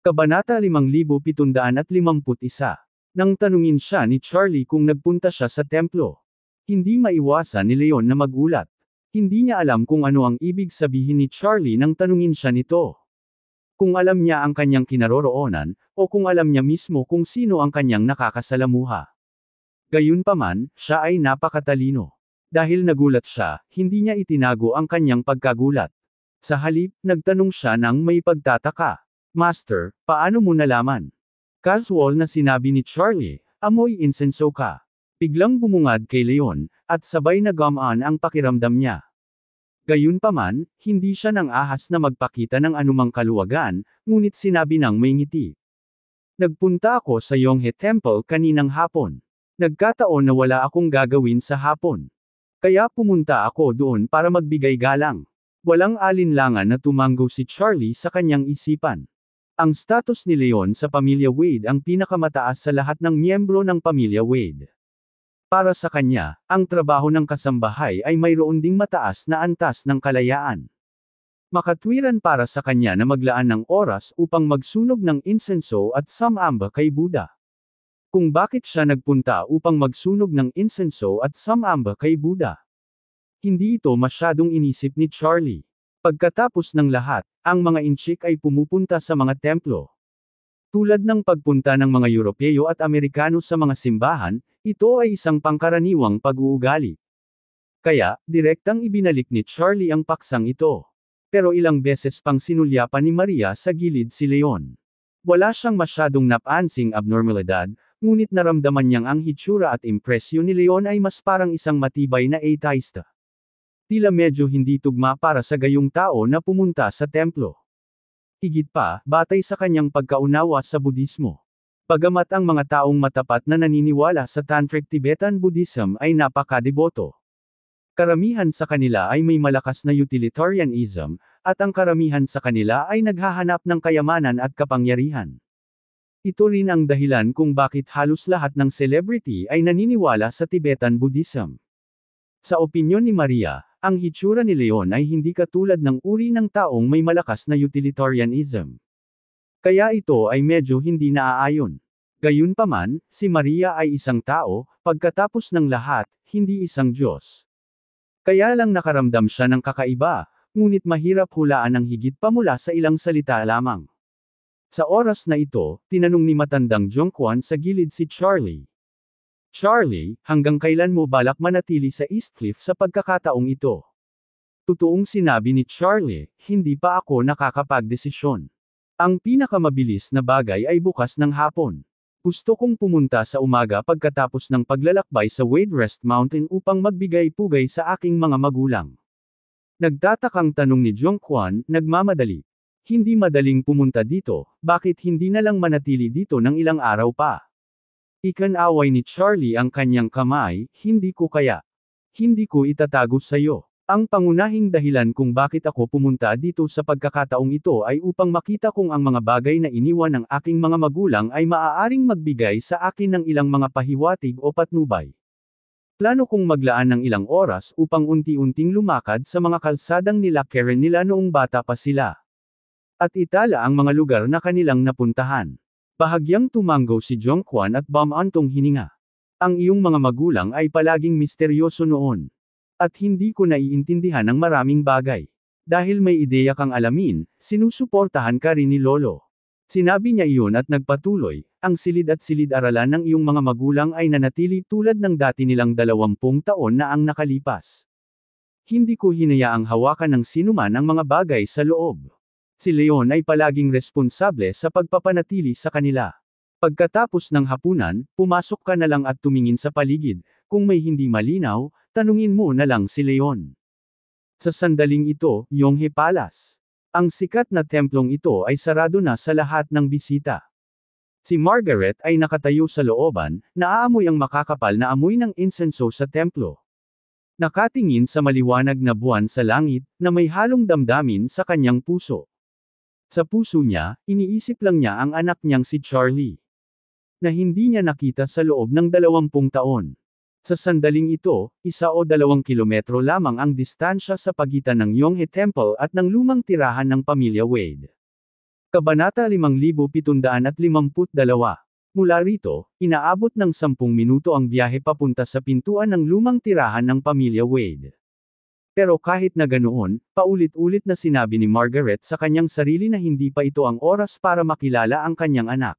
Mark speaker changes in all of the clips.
Speaker 1: Kabanata 5751. Nang tanungin siya ni Charlie kung nagpunta siya sa templo. Hindi maiwasan ni Leon na magulat. Hindi niya alam kung ano ang ibig sabihin ni Charlie nang tanungin siya nito. Kung alam niya ang kanyang kinaroroonan, o kung alam niya mismo kung sino ang kanyang nakakasalamuha. Gayunpaman, siya ay napakatalino. Dahil nagulat siya, hindi niya itinago ang kanyang pagkagulat. Sa halip, nagtanong siya ng may pagtataka. Master, paano mo nalaman? Casual na sinabi ni Charlie, amoy insenso ka. Piglang bumungad kay Leon, at sabay na gamaan ang pakiramdam niya. Gayunpaman, hindi siya nang ahas na magpakita ng anumang kaluwagan, ngunit sinabi ng may ngiti. Nagpunta ako sa Yonghe Temple kaninang hapon. Nagkataon na wala akong gagawin sa hapon. Kaya pumunta ako doon para magbigay galang. Walang alinlangan na tumanggo si Charlie sa kanyang isipan. Ang status ni Leon sa pamilya Wade ang pinakamataas sa lahat ng miyembro ng pamilya Wade. Para sa kanya, ang trabaho ng kasambahay ay mayroon ding mataas na antas ng kalayaan. Makatwiran para sa kanya na maglaan ng oras upang magsunog ng insenso at samamba kay Buddha. Kung bakit siya nagpunta upang magsunog ng insenso at samamba kay Buddha. Hindi ito masyadong inisip ni Charlie. Pagkatapos ng lahat, ang mga Inchik ay pumupunta sa mga templo. Tulad ng pagpunta ng mga Europeo at Amerikano sa mga simbahan, ito ay isang pangkaraniwang pag-uugali. Kaya, direktang ibinalik ni Charlie ang paksang ito. Pero ilang beses pang sinulyapan ni Maria sa gilid si Leon. Wala siyang masyadong napansing abnormalidad, ngunit naramdaman niyang ang hitsura at impresyon ni Leon ay mas parang isang matibay na atheista tila medyo hindi tugma para sa gayong tao na pumunta sa templo. Higit pa, batay sa kanyang pagkaunawa sa Budismo. Pagamat ang mga taong matapat na naniniwala sa Tantric Tibetan Buddhism ay napakadeboto. Karamihan sa kanila ay may malakas na utilitarianism, at ang karamihan sa kanila ay naghahanap ng kayamanan at kapangyarihan. Ito rin ang dahilan kung bakit halos lahat ng celebrity ay naniniwala sa Tibetan Buddhism. Sa opinyon ni Maria, ang hitsura ni Leon ay hindi katulad ng uri ng taong may malakas na utilitarianism. Kaya ito ay medyo hindi naaayon. Gayunpaman, si Maria ay isang tao, pagkatapos ng lahat, hindi isang Diyos. Kaya lang nakaramdam siya ng kakaiba, ngunit mahirap hulaan ang higit pa mula sa ilang salita lamang. Sa oras na ito, tinanong ni matandang Jongkwan sa gilid si Charlie, Charlie, hanggang kailan mo balak manatili sa Eastcliff sa pagkakataong ito? Totoong sinabi ni Charlie, hindi pa ako nakakapagdesisyon. Ang pinakamabilis na bagay ay bukas ng hapon. Gusto kong pumunta sa umaga pagkatapos ng paglalakbay sa Wade Rest Mountain upang magbigay-pugay sa aking mga magulang. Nagtatakang tanong ni Jong Kwan, nagmamadali. Hindi madaling pumunta dito, bakit hindi na lang manatili dito ng ilang araw pa? Ikanaway ni Charlie ang kanyang kamay, hindi ko kaya. Hindi ko itatago sa'yo. Ang pangunahing dahilan kung bakit ako pumunta dito sa pagkakataong ito ay upang makita kung ang mga bagay na iniwan ng aking mga magulang ay maaaring magbigay sa akin ng ilang mga pahiwatig o patnubay. Plano kong maglaan ng ilang oras upang unti-unting lumakad sa mga kalsadang nila Karen nila noong bata pa sila. At itala ang mga lugar na kanilang napuntahan. Bahagyang tumango si Jong Kwan at bamantong hininga. Ang iyong mga magulang ay palaging misteryoso noon. At hindi ko naiintindihan ang maraming bagay. Dahil may ideya kang alamin, sinusuportahan ka rin ni Lolo. Sinabi niya iyon at nagpatuloy, ang silid at silid-aralan ng iyong mga magulang ay nanatili tulad ng dati nilang dalawampung taon na ang nakalipas. Hindi ko hinayaang hawakan ng sinuman ang mga bagay sa loob. Si Leon ay palaging responsable sa pagpapanatili sa kanila. Pagkatapos ng hapunan, pumasok ka na lang at tumingin sa paligid. Kung may hindi malinaw, tanungin mo na lang si Leon. Sa sandaling ito, Yonghe Palace. Ang sikat na templong ito ay sarado na sa lahat ng bisita. Si Margaret ay nakatayo sa looban, naaamoy ang makakapal na amoy ng insenso sa templo. Nakatingin sa maliwanag na buwan sa langit, na may halong damdamin sa kanyang puso. Sa puso niya, iniisip lang niya ang anak niyang si Charlie. Na hindi niya nakita sa loob ng dalawampung taon. Sa sandaling ito, isa o dalawang kilometro lamang ang distansya sa pagitan ng Yonghe Temple at ng lumang tirahan ng pamilya Wade. Kabanata 5752 Mula rito, inaabot ng 10 minuto ang biyahe papunta sa pintuan ng lumang tirahan ng pamilya Wade. Pero kahit na ganoon, paulit-ulit na sinabi ni Margaret sa kanyang sarili na hindi pa ito ang oras para makilala ang kanyang anak.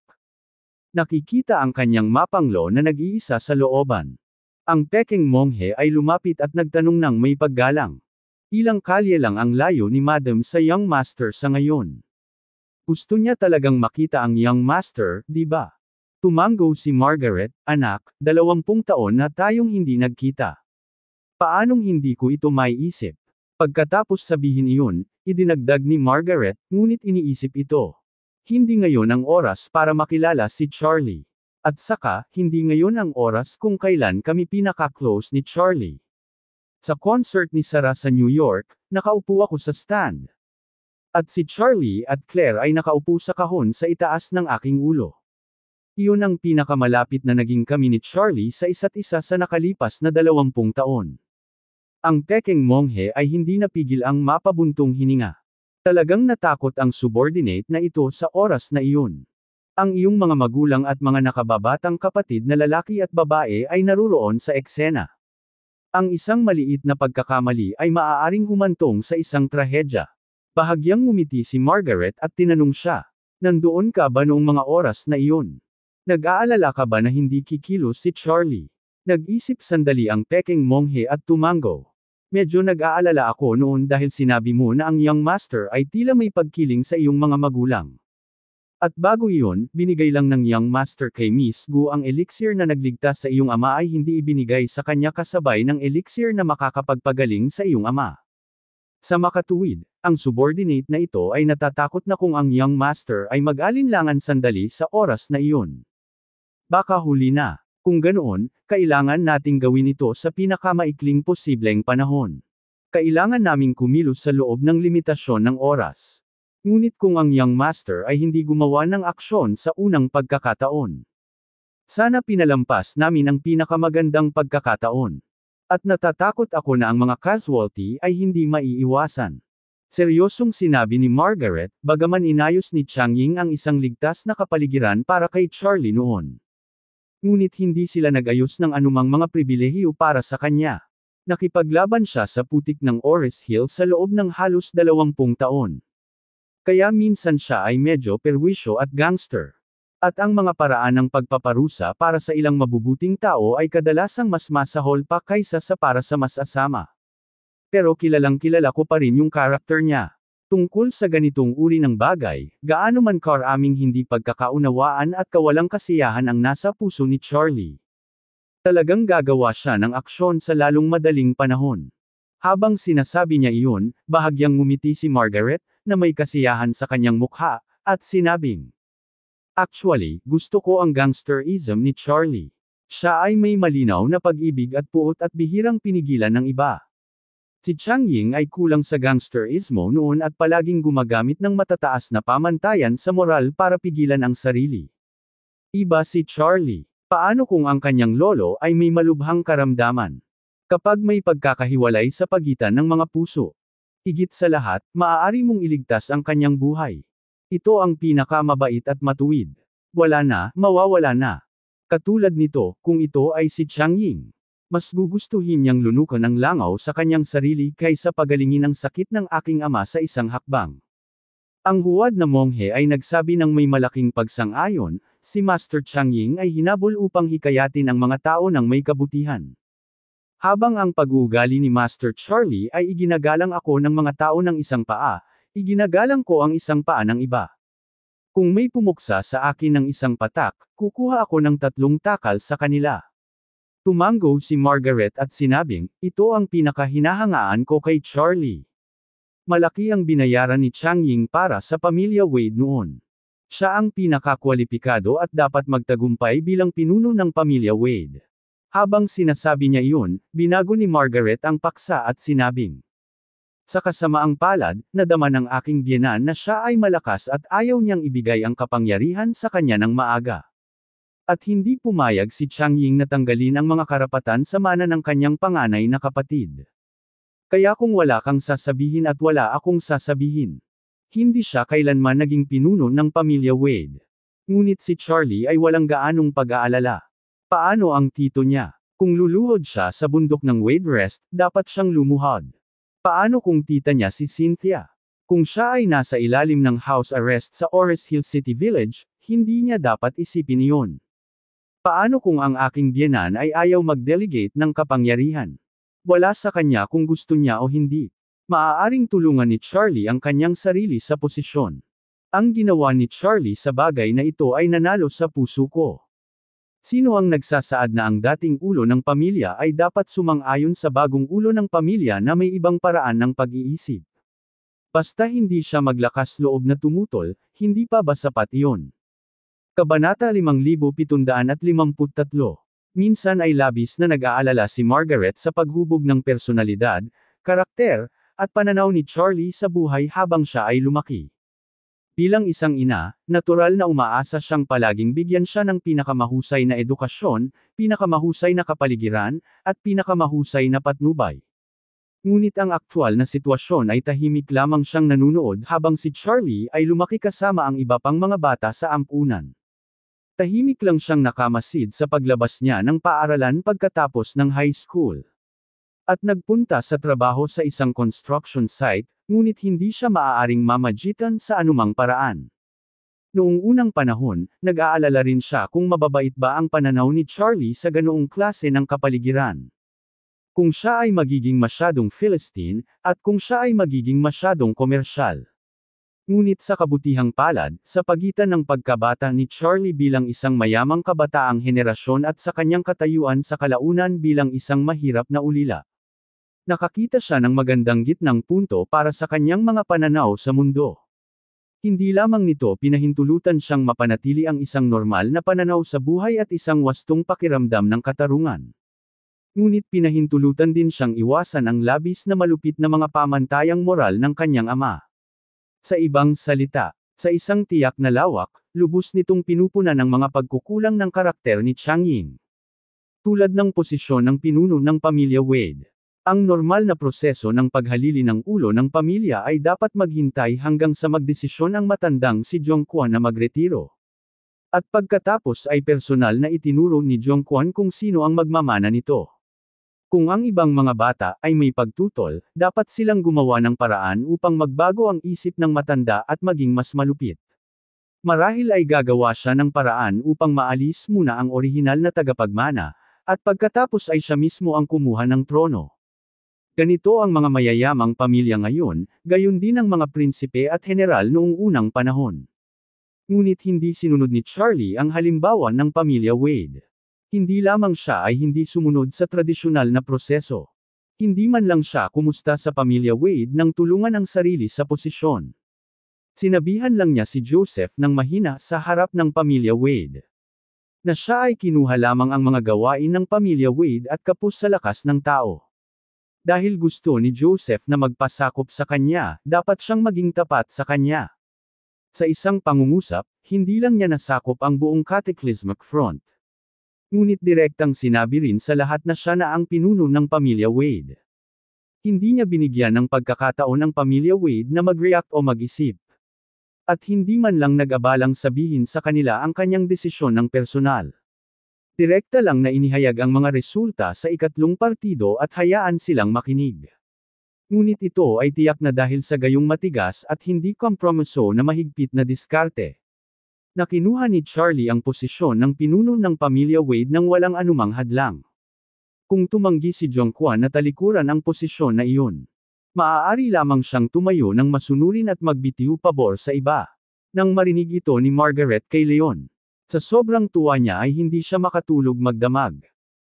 Speaker 1: Nakikita ang kanyang mapanglo na nag-iisa sa looban. Ang peking monghe ay lumapit at nagtanong ng may paggalang. Ilang kalye lang ang layo ni Madam sa Young Master sa ngayon. Gusto niya talagang makita ang Young Master, di ba? Tumango si Margaret, anak, dalawampung taon na tayong hindi nagkita. Paanong hindi ko ito maiisip? Pagkatapos sabihin iyon, idinagdag ni Margaret, ngunit iniisip ito. Hindi ngayon ang oras para makilala si Charlie. At saka, hindi ngayon ang oras kung kailan kami pinaka-close ni Charlie. Sa concert ni Sarah sa New York, nakaupo ako sa stand. At si Charlie at Claire ay nakaupo sa kahon sa itaas ng aking ulo. Iyon ang pinakamalapit na naging kami ni Charlie sa isa't isa sa nakalipas na dalawampung taon. Ang Peking monghe ay hindi napigil ang mapabuntong hininga. Talagang natakot ang subordinate na ito sa oras na iyon. Ang iyong mga magulang at mga nakababatang kapatid na lalaki at babae ay naruroon sa eksena. Ang isang maliit na pagkakamali ay maaaring humantong sa isang trahedya. Bahagyang ngumiti si Margaret at tinanong siya, Nandoon ka ba noong mga oras na iyon? Nag-aalala ka ba na hindi kikilos si Charlie? Nag-isip sandali ang peking monghe at tumango. Medyo nag-aalala ako noon dahil sinabi mo na ang young master ay tila may pagkiling sa iyong mga magulang. At bago iyon, binigay lang ng young master kay Miss Gu ang elixir na nagligtas sa iyong ama ay hindi ibinigay sa kanya kasabay ng elixir na makakapagpagaling sa iyong ama. Sa makatuwid, ang subordinate na ito ay natatakot na kung ang young master ay mag-alinlangan sandali sa oras na iyon. Baka huli na. Kung ganoon, kailangan nating gawin ito sa pinakamaikling posibleng panahon. Kailangan naming kumilos sa loob ng limitasyon ng oras. Ngunit kung ang Young Master ay hindi gumawa ng aksyon sa unang pagkakataon. Sana pinalampas namin ang pinakamagandang pagkakataon. At natatakot ako na ang mga casualty ay hindi maiiwasan. Seryosong sinabi ni Margaret, bagaman inayos ni Chang Ying ang isang ligtas na kapaligiran para kay Charlie noon. Ngunit hindi sila nagayos ng anumang mga pribilehiyo para sa kanya. Nakipaglaban siya sa putik ng Oris Hill sa loob ng halos dalawampung taon. Kaya minsan siya ay medyo perwisyo at gangster. At ang mga paraan ng pagpaparusa para sa ilang mabubuting tao ay kadalasang mas masahol pa kaysa sa para sa mas asama. Pero kilalang kilala ko pa rin yung karakter niya. Tungkol sa ganitong uri ng bagay, gaano man karaming hindi pagkakaunawaan at kawalang kasiyahan ang nasa puso ni Charlie. Talagang gagawa siya ng aksyon sa lalong madaling panahon. Habang sinasabi niya iyon, bahagyang ngumiti si Margaret, na may kasiyahan sa kanyang mukha, at sinabing, Actually, gusto ko ang gangsterism ni Charlie. Siya ay may malinaw na pag-ibig at puot at bihirang pinigilan ng iba. Si Chang Ying ay kulang sa gangsterismo noon at palaging gumagamit ng matataas na pamantayan sa moral para pigilan ang sarili. Iba si Charlie. Paano kung ang kanyang lolo ay may malubhang karamdaman? Kapag may pagkakahiwalay sa pagitan ng mga puso. higit sa lahat, maaari mong iligtas ang kanyang buhay. Ito ang pinakamabait at matuwid. Wala na, mawawala na. Katulad nito, kung ito ay si Chang Ying. Mas gugustuhin niyang lunukan ang langaw sa kanyang sarili kaysa pagalingin ang sakit ng aking ama sa isang hakbang. Ang huwad na monghe ay nagsabi ng may malaking pagsang-ayon, si Master Chang Ying ay hinabol upang hikayatin ang mga tao ng may kabutihan. Habang ang pag-uugali ni Master Charlie ay iginagalang ako ng mga tao ng isang paa, iginagalang ko ang isang paa ng iba. Kung may pumuksa sa akin ng isang patak, kukuha ako ng tatlong takal sa kanila. Tumango si Margaret at sinabing, ito ang pinakahinahangaan ko kay Charlie. Malaki ang binayaran ni Chang Ying para sa pamilya Wade noon. Siya ang pinakakwalipikado at dapat magtagumpay bilang pinuno ng pamilya Wade. Habang sinasabi niya iyon, binago ni Margaret ang paksa at sinabing, Sa kasamaang palad, nadama ng aking biyenan na siya ay malakas at ayaw niyang ibigay ang kapangyarihan sa kanya ng maaga at hindi pumayag si Chiang Ying na tanggalin ang mga karapatan sa mana ng kanyang panganay na kapatid. Kaya kung wala kang sasabihin at wala akong sasabihin. Hindi siya kailanman naging pinuno ng pamilya Wade. Ngunit si Charlie ay walang gaanong pag-aalala. Paano ang tito niya? Kung luluhod siya sa bundok ng Wade Rest, dapat siyang lumuhod. Paano kung tita niya si Cynthia? Kung siya ay nasa ilalim ng house arrest sa Oris Hill City Village, hindi niya dapat isipin iyon. Paano kung ang aking biyanan ay ayaw mag-delegate ng kapangyarihan? Wala sa kanya kung gusto niya o hindi. Maaaring tulungan ni Charlie ang kanyang sarili sa posisyon. Ang ginawa ni Charlie sa bagay na ito ay nanalo sa puso ko. Sino ang nagsasaad na ang dating ulo ng pamilya ay dapat sumang-ayon sa bagong ulo ng pamilya na may ibang paraan ng pag-iisip? Basta hindi siya maglakas loob na tumutol, hindi pa ba sapat iyon? Kabanata 5753 Minsan ay labis na nag-aalala si Margaret sa paghubog ng personalidad, karakter, at pananaw ni Charlie sa buhay habang siya ay lumaki. Bilang isang ina, natural na umaasa siyang palaging bigyan siya ng pinakamahusay na edukasyon, pinakamahusay na kapaligiran, at pinakamahusay na patnubay. Ngunit ang aktwal na sitwasyon ay tahimik lamang siyang nanunood habang si Charlie ay lumaki kasama ang iba pang mga bata sa ampunan. Tahimik lang siyang nakamasid sa paglabas niya ng paaralan pagkatapos ng high school. At nagpunta sa trabaho sa isang construction site, ngunit hindi siya maaaring mamagitan sa anumang paraan. Noong unang panahon, nag-aalala rin siya kung mababait ba ang pananaw ni Charlie sa ganoong klase ng kapaligiran. Kung siya ay magiging masyadong Philistine, at kung siya ay magiging masyadong komersyal. Ngunit sa kabutihang palad, sa pagitan ng pagkabata ni Charlie bilang isang mayamang kabataang henerasyon at sa kanyang katayuan sa kalaunan bilang isang mahirap na ulila. Nakakita siya ng magandang gitnang punto para sa kanyang mga pananaw sa mundo. Hindi lamang nito pinahintulutan siyang mapanatili ang isang normal na pananaw sa buhay at isang wastong pakiramdam ng katarungan. Ngunit pinahintulutan din siyang iwasan ang labis na malupit na mga pamantayang moral ng kanyang ama. Sa ibang salita, sa isang tiyak na lawak, lubos nitong pinupuna ng mga pagkukulang ng karakter ni Chang Yin. Tulad ng posisyon ng pinuno ng pamilya Wade. Ang normal na proseso ng paghalili ng ulo ng pamilya ay dapat maghintay hanggang sa magdesisyon ang matandang si Jongquan na magretiro. At pagkatapos ay personal na itinuro ni Jongquan kung sino ang magmamana nito. Kung ang ibang mga bata ay may pagtutol, dapat silang gumawa ng paraan upang magbago ang isip ng matanda at maging mas malupit. Marahil ay gagawa siya ng paraan upang maalis muna ang orihinal na tagapagmana, at pagkatapos ay siya mismo ang kumuha ng trono. Ganito ang mga mayayamang pamilya ngayon, gayon din ang mga prinsipe at general noong unang panahon. Ngunit hindi sinunod ni Charlie ang halimbawa ng pamilya Wade. Hindi lamang siya ay hindi sumunod sa tradisyonal na proseso. Hindi man lang siya kumusta sa pamilya Wade nang tulungan ang sarili sa posisyon. Sinabihan lang niya si Joseph ng mahina sa harap ng pamilya Wade. Na siya ay kinuha lamang ang mga gawain ng pamilya Wade at kapos sa lakas ng tao. Dahil gusto ni Joseph na magpasakop sa kanya, dapat siyang maging tapat sa kanya. Sa isang pangungusap, hindi lang niya nasakop ang buong Cataclysmic Front. Ngunit direktang sinabi rin sa lahat na siya na ang pinuno ng pamilya Wade. Hindi niya binigyan ng pagkakataon ang pamilya Wade na mag-react o mag-isip. At hindi man lang nag-abalang sabihin sa kanila ang kanyang desisyon ng personal. Direkta lang na inihayag ang mga resulta sa ikatlong partido at hayaan silang makinig. Ngunit ito ay tiyak na dahil sa gayong matigas at hindi kompromiso na mahigpit na diskarte na kinuha ni Charlie ang posisyon ng pinuno ng pamilya Wade nang walang anumang hadlang. Kung tumanggi si Jongquan na talikuran ang posisyon na iyon, maaari lamang siyang tumayo ng masunurin at magbitiw pabor sa iba. Nang marinig ito ni Margaret kay Leon, sa sobrang tuwa niya ay hindi siya makatulog magdamag.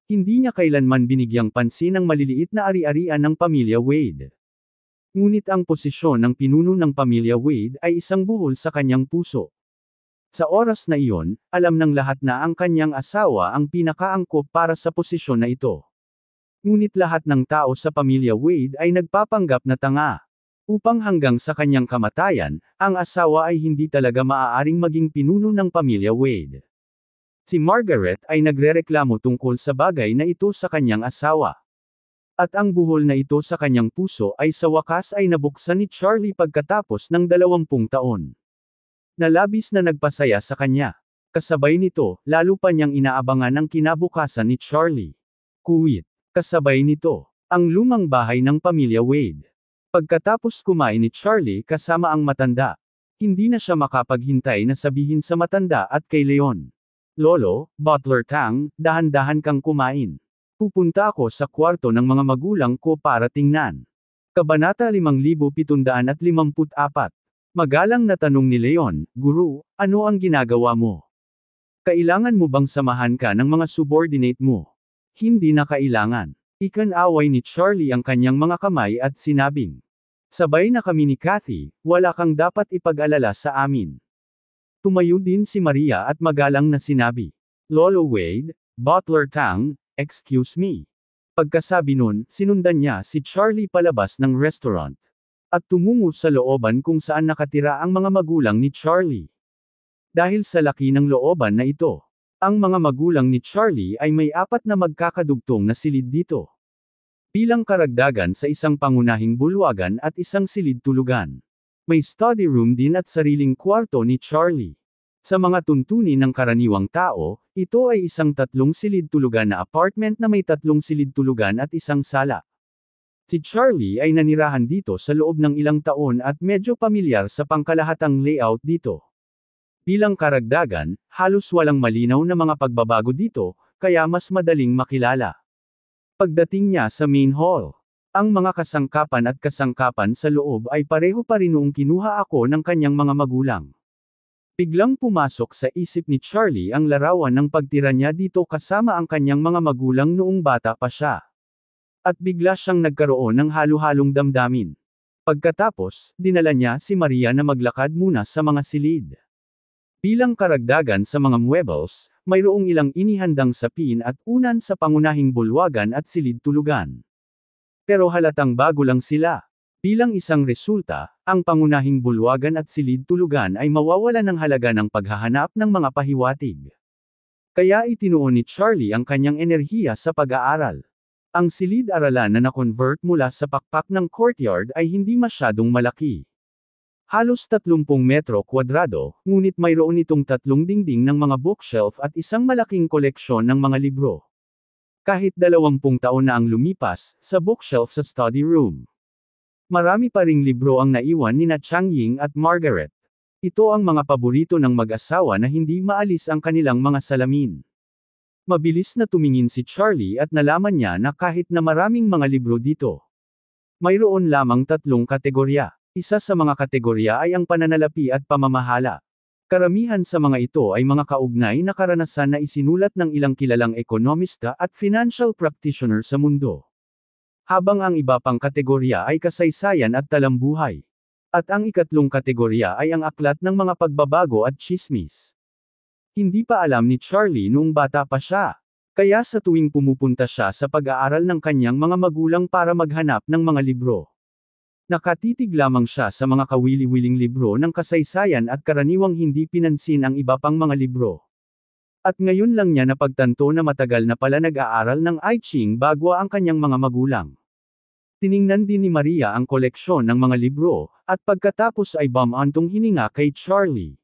Speaker 1: Hindi niya kailanman binigyang pansin ang maliliit na ari-arian ng pamilya Wade. Ngunit ang posisyon ng pinuno ng pamilya Wade ay isang buhol sa kanyang puso. Sa oras na iyon, alam ng lahat na ang kanyang asawa ang pinakaangkop para sa posisyon na ito. Ngunit lahat ng tao sa pamilya Wade ay nagpapanggap na tanga. Upang hanggang sa kanyang kamatayan, ang asawa ay hindi talaga maaaring maging pinuno ng pamilya Wade. Si Margaret ay nagrereklamo tungkol sa bagay na ito sa kanyang asawa. At ang buhol na ito sa kanyang puso ay sa wakas ay nabuksan ni Charlie pagkatapos ng dalawampung taon na labis na nagpasaya sa kanya. Kasabay nito, lalo pa niyang inaabangan ang kinabukasan ni Charlie. Kuwit. Kasabay nito, ang lumang bahay ng pamilya Wade. Pagkatapos kumain ni Charlie kasama ang matanda, hindi na siya makapaghintay na sabihin sa matanda at kay Leon. Lolo, Butler Tang, dahan-dahan kang kumain. Pupunta ako sa kwarto ng mga magulang ko para tingnan. Kabanata 5754 Magalang na tanong ni Leon, Guru, ano ang ginagawa mo? Kailangan mo bang samahan ka ng mga subordinate mo? Hindi na kailangan. Ikan-away ni Charlie ang kanyang mga kamay at sinabing. Sabay na kami ni Kathy, wala kang dapat ipag-alala sa amin. Tumayo din si Maria at magalang na sinabi. Lolo Wade, Butler Tang, excuse me. Pagkasabi nun, sinundan niya si Charlie palabas ng restaurant at tumungo sa looban kung saan nakatira ang mga magulang ni Charlie. Dahil sa laki ng looban na ito, ang mga magulang ni Charlie ay may apat na magkakadugtong na silid dito. Bilang karagdagan sa isang pangunahing bulwagan at isang silid tulugan. May study room din at sariling kwarto ni Charlie. Sa mga tuntunin ng karaniwang tao, ito ay isang tatlong silid tulugan na apartment na may tatlong silid tulugan at isang sala. Si Charlie ay nanirahan dito sa loob ng ilang taon at medyo pamilyar sa pangkalahatang layout dito. Bilang karagdagan, halos walang malinaw na mga pagbabago dito, kaya mas madaling makilala. Pagdating niya sa main hall, ang mga kasangkapan at kasangkapan sa loob ay pareho pa rin noong kinuha ako ng kanyang mga magulang. Biglang pumasok sa isip ni Charlie ang larawan ng pagtira niya dito kasama ang kanyang mga magulang noong bata pa siya. At bigla siyang nagkaroon ng halu halong damdamin. Pagkatapos, dinala niya si Maria na maglakad muna sa mga silid. Bilang karagdagan sa mga muebles, mayroong ilang inihandang sapin at unan sa pangunahing bulwagan at silid tulugan. Pero halatang bago lang sila. Bilang isang resulta, ang pangunahing bulwagan at silid tulugan ay mawawala ng halaga ng paghahanap ng mga pahiwatig. Kaya itinuon ni Charlie ang kanyang enerhiya sa pag-aaral. Ang silid-aralan na na-convert mula sa pakpak ng courtyard ay hindi masyadong malaki. Halos 30 metro kwadrado, ngunit mayroon itong tatlong dingding ng mga bookshelf at isang malaking koleksyon ng mga libro. Kahit 20 taon na ang lumipas, sa bookshelf sa study room. Marami pa ring libro ang naiwan ni na Chang Ying at Margaret. Ito ang mga paborito ng mag-asawa na hindi maalis ang kanilang mga salamin. Mabilis na tumingin si Charlie at nalaman niya na kahit na maraming mga libro dito. Mayroon lamang tatlong kategorya. Isa sa mga kategorya ay ang pananalapi at pamamahala. Karamihan sa mga ito ay mga kaugnay na karanasan na isinulat ng ilang kilalang ekonomista at financial practitioner sa mundo. Habang ang iba pang kategorya ay kasaysayan at talambuhay. At ang ikatlong kategorya ay ang aklat ng mga pagbabago at chismis. Hindi pa alam ni Charlie noong bata pa siya. Kaya sa tuwing pumupunta siya sa pag-aaral ng kanyang mga magulang para maghanap ng mga libro. Nakatitig lamang siya sa mga kawili-wiling libro ng kasaysayan at karaniwang hindi pinansin ang iba pang mga libro. At ngayon lang niya napagtanto na matagal na pala nag-aaral ng I Ching bago ang kanyang mga magulang. Tiningnan din ni Maria ang koleksyon ng mga libro, at pagkatapos ay bamantong hininga kay Charlie.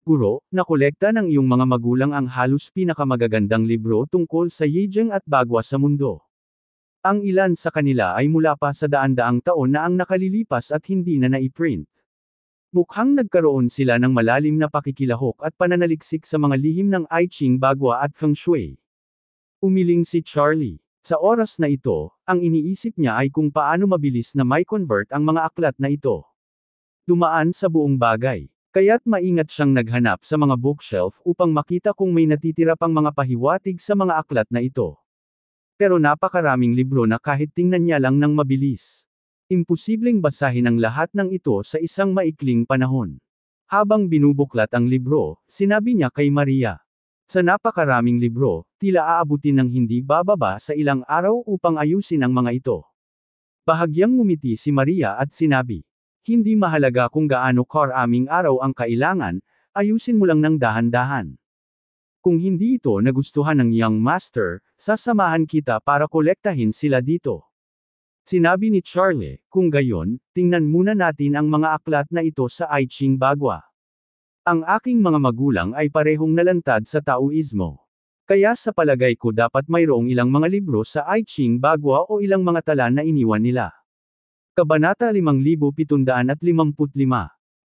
Speaker 1: Guro, nakolekta ng iyong mga magulang ang halos pinakamagagandang libro tungkol sa Yijeng at Bagwa sa mundo. Ang ilan sa kanila ay mula pa sa daan-daang taon na ang nakalilipas at hindi na naiprint. Mukhang nagkaroon sila ng malalim na pakikilahok at pananaliksik sa mga lihim ng I Ching Bagwa at Feng Shui. Umiling si Charlie. Sa oras na ito, ang iniisip niya ay kung paano mabilis na may convert ang mga aklat na ito. Dumaan sa buong bagay. Kaya't maingat siyang naghanap sa mga bookshelf upang makita kung may natitira pang mga pahiwatig sa mga aklat na ito. Pero napakaraming libro na kahit tingnan niya lang ng mabilis. Imposibleng basahin ang lahat ng ito sa isang maikling panahon. Habang binubuklat ang libro, sinabi niya kay Maria. Sa napakaraming libro, tila aabutin ng hindi bababa sa ilang araw upang ayusin ang mga ito. Bahagyang ngumiti si Maria at sinabi, hindi mahalaga kung gaano car aming araw ang kailangan, ayusin mo lang ng dahan-dahan. Kung hindi ito nagustuhan ng young master, sasamahan kita para kolektahin sila dito. Sinabi ni Charlie, kung gayon, tingnan muna natin ang mga aklat na ito sa I Ching Bagua. Ang aking mga magulang ay parehong nalantad sa Taoismo. Kaya sa palagay ko dapat mayroong ilang mga libro sa I Ching Bagua o ilang mga tala na iniwan nila. Kabanata 5755.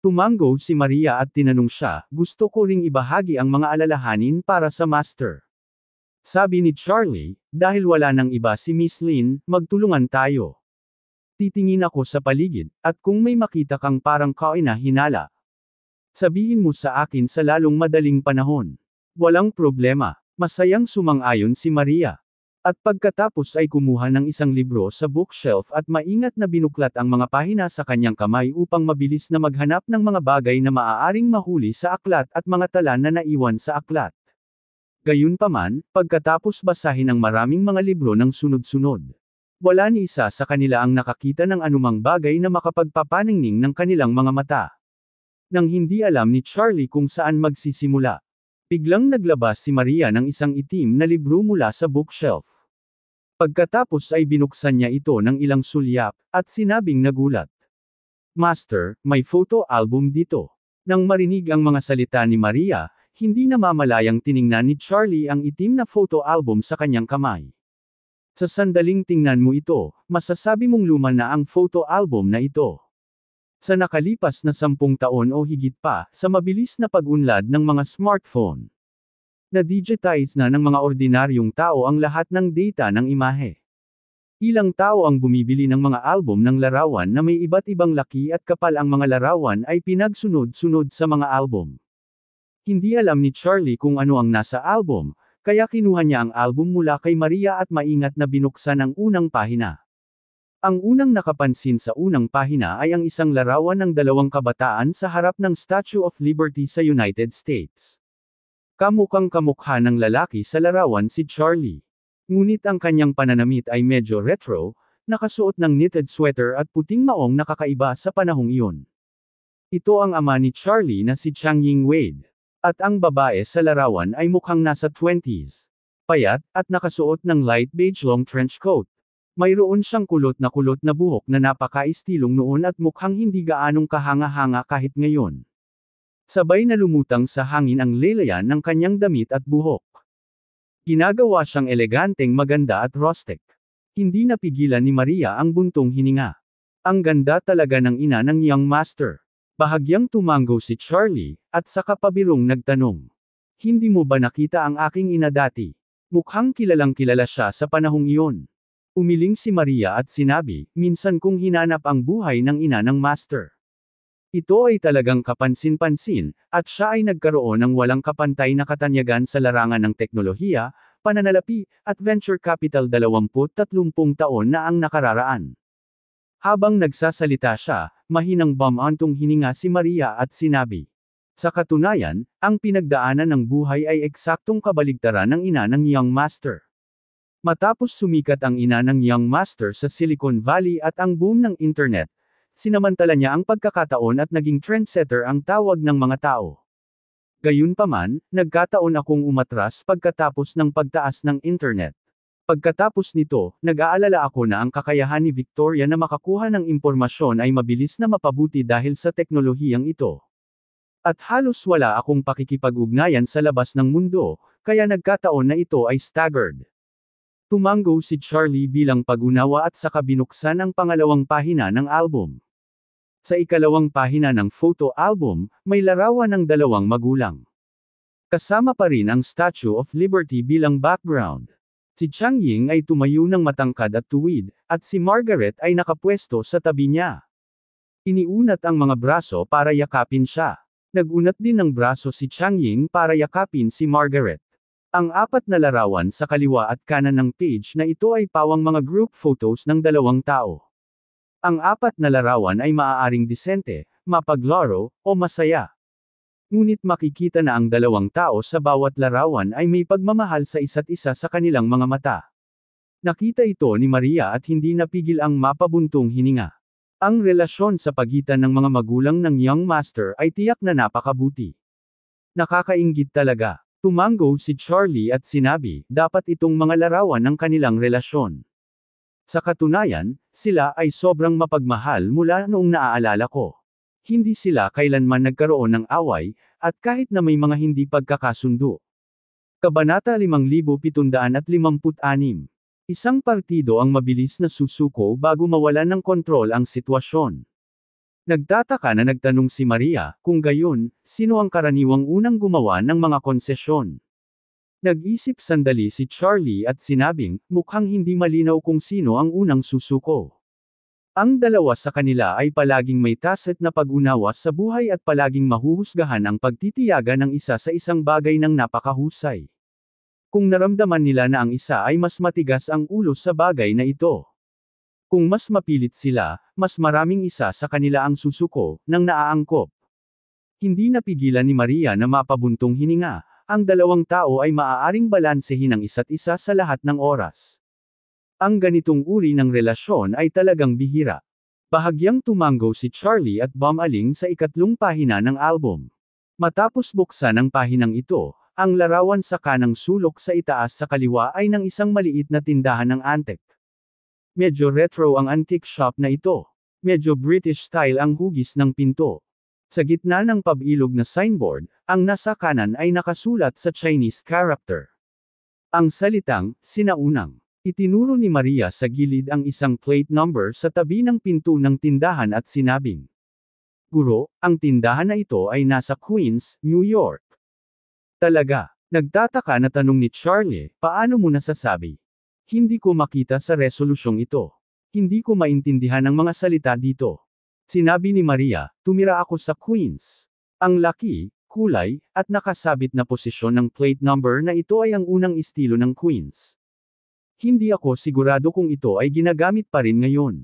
Speaker 1: Tumango si Maria at tinanong siya, gusto ko ring ibahagi ang mga alalahanin para sa master. Sabi ni Charlie, dahil wala nang iba si Miss Lynn, magtulungan tayo. Titingin ako sa paligid, at kung may makita kang parang kain na hinala, sabihin mo sa akin sa lalong madaling panahon. Walang problema, masayang sumang-ayon si Maria. At pagkatapos ay kumuha ng isang libro sa bookshelf at maingat na binuklat ang mga pahina sa kanyang kamay upang mabilis na maghanap ng mga bagay na maaaring mahuli sa aklat at mga tala na naiwan sa aklat. Gayunpaman, pagkatapos basahin ang maraming mga libro ng sunod-sunod. Wala ni isa sa kanila ang nakakita ng anumang bagay na makapagpapaningning ng kanilang mga mata. Nang hindi alam ni Charlie kung saan magsisimula. Biglang naglabas si Maria ng isang itim na libro mula sa bookshelf. Pagkatapos ay binuksan niya ito ng ilang sulyap, at sinabing nagulat. Master, may photo album dito. Nang marinig ang mga salita ni Maria, hindi namamalayang tiningnan ni Charlie ang itim na photo album sa kanyang kamay. Sa sandaling tingnan mo ito, masasabi mong luma na ang photo album na ito sa nakalipas na sampung taon o higit pa, sa mabilis na pag-unlad ng mga smartphone. Na-digitize na ng mga ordinaryong tao ang lahat ng data ng imahe. Ilang tao ang bumibili ng mga album ng larawan na may iba't ibang laki at kapal ang mga larawan ay pinagsunod-sunod sa mga album. Hindi alam ni Charlie kung ano ang nasa album, kaya kinuha niya ang album mula kay Maria at maingat na binuksan ang unang pahina. Ang unang nakapansin sa unang pahina ay ang isang larawan ng dalawang kabataan sa harap ng Statue of Liberty sa United States. Kamukhang kamukha ng lalaki sa larawan si Charlie. Ngunit ang kanyang pananamit ay medyo retro, nakasuot ng knitted sweater at puting maong nakakaiba sa panahong iyon. Ito ang ama ni Charlie na si Chang Ying Wade. At ang babae sa larawan ay mukhang nasa 20s. Payat, at nakasuot ng light beige long trench coat. Mayroon siyang kulot na kulot na buhok na napakaistilong noon at mukhang hindi gaanong kahanga-hanga kahit ngayon. Sabay na lumutang sa hangin ang lelayan ng kanyang damit at buhok. Ginagawa siyang eleganteng maganda at rustic. Hindi napigilan ni Maria ang buntong hininga. Ang ganda talaga ng ina ng young master. Bahagyang tumanggo si Charlie, at sa kapabirong nagtanong. Hindi mo ba nakita ang aking ina dati? Mukhang kilalang kilala siya sa panahong iyon. Umiling si Maria at sinabi, minsan kong hinanap ang buhay ng ina ng master. Ito ay talagang kapansin-pansin, at siya ay nagkaroon ng walang kapantay na katanyagan sa larangan ng teknolohiya, pananalapi, at venture capital 20-30 taon na ang nakararaan. Habang nagsasalita siya, mahinang bamantong hininga si Maria at sinabi. Sa katunayan, ang pinagdaanan ng buhay ay eksaktong kabaligtaran ng ina ng young master. Matapos sumikat ang ina ng young master sa Silicon Valley at ang boom ng internet, sinamantala niya ang pagkakataon at naging trendsetter ang tawag ng mga tao. Gayunpaman, nagkataon akong umatras pagkatapos ng pagtaas ng internet. Pagkatapos nito, nag-aalala ako na ang kakayahan ni Victoria na makakuha ng impormasyon ay mabilis na mapabuti dahil sa teknolohiyang ito. At halos wala akong pakikipag-ugnayan sa labas ng mundo, kaya nagkataon na ito ay staggered. Tumanggo si Charlie bilang pagunawa at saka binuksan ang pangalawang pahina ng album. Sa ikalawang pahina ng photo album, may larawan ng dalawang magulang. Kasama pa rin ang Statue of Liberty bilang background. Si Chang Ying ay tumayo ng matangkad at tuwid, at si Margaret ay nakapwesto sa tabi niya. Iniunat ang mga braso para yakapin siya. Nagunat din ng braso si Chang Ying para yakapin si Margaret. Ang apat na larawan sa kaliwa at kanan ng page na ito ay pawang mga group photos ng dalawang tao. Ang apat na larawan ay maaaring disente, mapaglaro, o masaya. Ngunit makikita na ang dalawang tao sa bawat larawan ay may pagmamahal sa isa't isa sa kanilang mga mata. Nakita ito ni Maria at hindi napigil ang mapabuntong hininga. Ang relasyon sa pagitan ng mga magulang ng young master ay tiyak na napakabuti. Nakakaingit talaga. Tumango si Charlie at sinabi, dapat itong mga larawan ng kanilang relasyon. Sa katunayan, sila ay sobrang mapagmahal mula noong naaalala ko. Hindi sila kailanman nagkaroon ng away, at kahit na may mga hindi pagkakasundo. Kabanata 5756 Isang partido ang mabilis na susuko bago mawalan ng kontrol ang sitwasyon. Nagtataka na nagtanong si Maria, kung gayon, sino ang karaniwang unang gumawa ng mga konsesyon. Nag-isip sandali si Charlie at sinabing, mukhang hindi malinaw kung sino ang unang susuko. Ang dalawa sa kanila ay palaging may tacit na pag-unawa sa buhay at palaging mahuhusgahan ang pagtitiyaga ng isa sa isang bagay ng napakahusay. Kung naramdaman nila na ang isa ay mas matigas ang ulo sa bagay na ito. Kung mas mapilit sila, mas maraming isa sa kanila ang susuko, nang naaangkop. Hindi napigilan ni Maria na mapabuntong hininga, ang dalawang tao ay maaaring balansehin ang isa't isa sa lahat ng oras. Ang ganitong uri ng relasyon ay talagang bihira. Bahagyang tumango si Charlie at Bomaling sa ikatlong pahina ng album. Matapos buksan ang pahinang ito, ang larawan sa kanang sulok sa itaas sa kaliwa ay ng isang maliit na tindahan ng antek. Medyo retro ang antique shop na ito. Medyo British style ang hugis ng pinto. Sa gitna ng pabilog na signboard, ang nasa kanan ay nakasulat sa Chinese character. Ang salitang, sinaunang. Itinuro ni Maria sa gilid ang isang plate number sa tabi ng pinto ng tindahan at sinabing, Guro, ang tindahan na ito ay nasa Queens, New York. Talaga, nagtataka na tanong ni Charlie, paano mo nasasabi? Hindi ko makita sa resolusyong ito. Hindi ko maintindihan ang mga salita dito. Sinabi ni Maria, tumira ako sa Queens. Ang laki, kulay, at nakasabit na posisyon ng plate number na ito ay ang unang estilo ng Queens. Hindi ako sigurado kung ito ay ginagamit pa rin ngayon.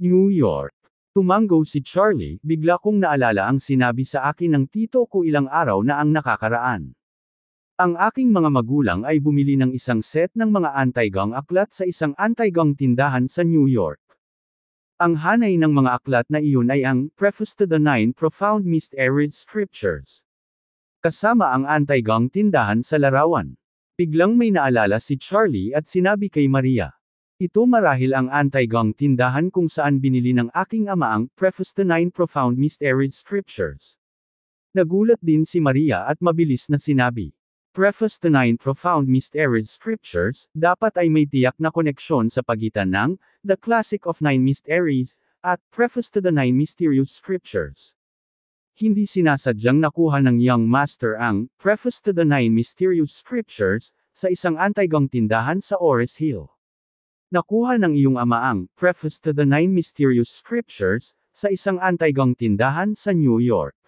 Speaker 1: New York. Tumango si Charlie, bigla kong naalala ang sinabi sa akin ng tito ko ilang araw na ang nakakaraan. Ang aking mga magulang ay bumili ng isang set ng mga anti-gong aklat sa isang anti-gong tindahan sa New York. Ang hanay ng mga aklat na iyon ay ang Preface to the Nine Profound Mysterious Scriptures. Kasama ang anti-gong tindahan sa larawan. Biglang may naalala si Charlie at sinabi kay Maria. Ito marahil ang anti-gong tindahan kung saan binili ng aking ama ang Preface to Nine Profound Mysterious Scriptures. Nagulat din si Maria at mabilis na sinabi. Preface to Nine Profound Mysteries Scriptures, dapat ay may tiyak na koneksyon sa pagitan ng The Classic of Nine Mysteries at Preface to the Nine Mysterious Scriptures. Hindi sinasadyang nakuha ng Young Master ang Preface to the Nine Mysterious Scriptures sa isang antaygang tindahan sa Ores Hill. Nakuha ng iyong ama ang Preface to the Nine Mysterious Scriptures sa isang antaygang tindahan sa New York.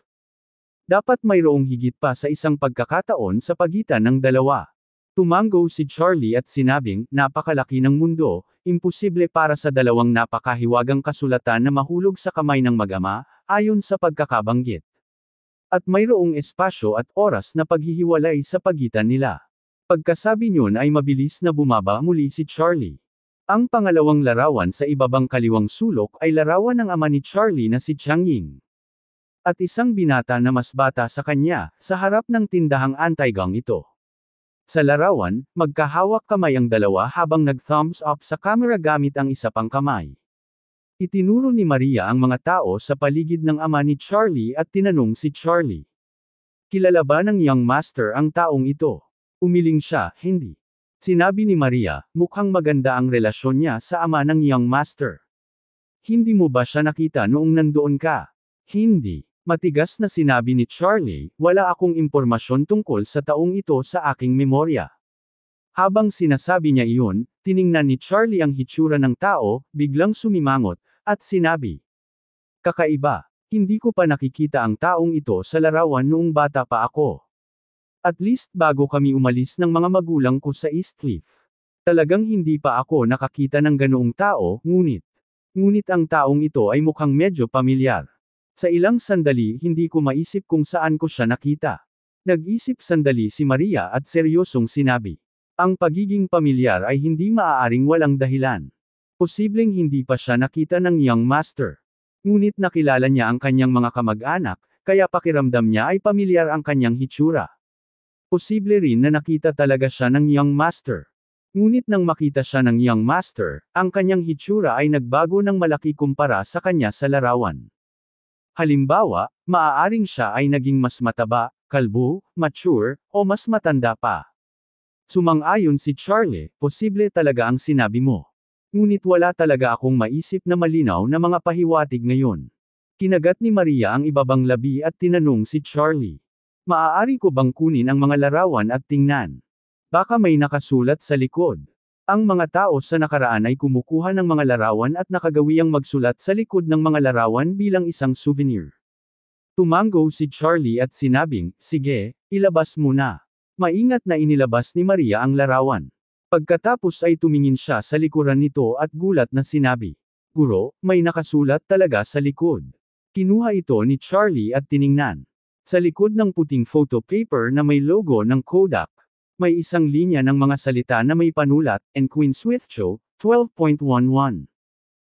Speaker 1: Dapat mayroong higit pa sa isang pagkakataon sa pagitan ng dalawa. Tumango si Charlie at sinabing, napakalaki ng mundo, imposible para sa dalawang napakahiwagang kasulatan na mahulog sa kamay ng magama, ayon sa pagkakabanggit. At mayroong espasyo at oras na paghihiwalay sa pagitan nila. Pagkasabi niyon ay mabilis na bumaba muli si Charlie. Ang pangalawang larawan sa ibabang kaliwang sulok ay larawan ng ama ni Charlie na si Changying at isang binata na mas bata sa kanya, sa harap ng tindahang antigang ito. Sa larawan, magkahawak kamay ang dalawa habang nag-thumbs up sa camera gamit ang isa pang kamay. Itinuro ni Maria ang mga tao sa paligid ng ama ni Charlie at tinanong si Charlie. Kilala ba ng young master ang taong ito? Umiling siya, hindi. Sinabi ni Maria, mukhang maganda ang relasyon niya sa ama ng young master. Hindi mo ba siya nakita noong nandoon ka? Hindi. Matigas na sinabi ni Charlie, wala akong impormasyon tungkol sa taong ito sa aking memorya. Habang sinasabi niya iyon, tiningnan ni Charlie ang hitsura ng tao, biglang sumimangot, at sinabi. Kakaiba, hindi ko pa nakikita ang taong ito sa larawan noong bata pa ako. At least bago kami umalis ng mga magulang ko sa Eastcliff. Talagang hindi pa ako nakakita ng ganoong tao, ngunit. Ngunit ang taong ito ay mukhang medyo pamilyar. Sa ilang sandali hindi ko maisip kung saan ko siya nakita. Nag-isip sandali si Maria at seryosong sinabi. Ang pagiging pamilyar ay hindi maaaring walang dahilan. Posibleng hindi pa siya nakita ng young master. Ngunit nakilala niya ang kanyang mga kamag-anak, kaya pakiramdam niya ay pamilyar ang kanyang hitsura. Posible rin na nakita talaga siya ng young master. Ngunit nang makita siya ng young master, ang kanyang hitsura ay nagbago ng malaki kumpara sa kanya sa larawan. Halimbawa, maaaring siya ay naging mas mataba, kalbo, mature, o mas matanda pa. Sumang-ayon si Charlie, posible talaga ang sinabi mo. Ngunit wala talaga akong maisip na malinaw na mga pahiwatig ngayon. Kinagat ni Maria ang ibabang labi at tinanong si Charlie. Maaari ko bang kunin ang mga larawan at tingnan? Baka may nakasulat sa likod. Ang mga tao sa nakaraan ay kumukuha ng mga larawan at nakagawiang magsulat sa likod ng mga larawan bilang isang souvenir. Tumango si Charlie at sinabing, sige, ilabas mo na. Maingat na inilabas ni Maria ang larawan. Pagkatapos ay tumingin siya sa likuran nito at gulat na sinabi, Guro, may nakasulat talaga sa likod. Kinuha ito ni Charlie at tiningnan. Sa likod ng puting photo paper na may logo ng Kodak, may isang linya ng mga salita na may panulat, and Queen Swift Show, 12.11.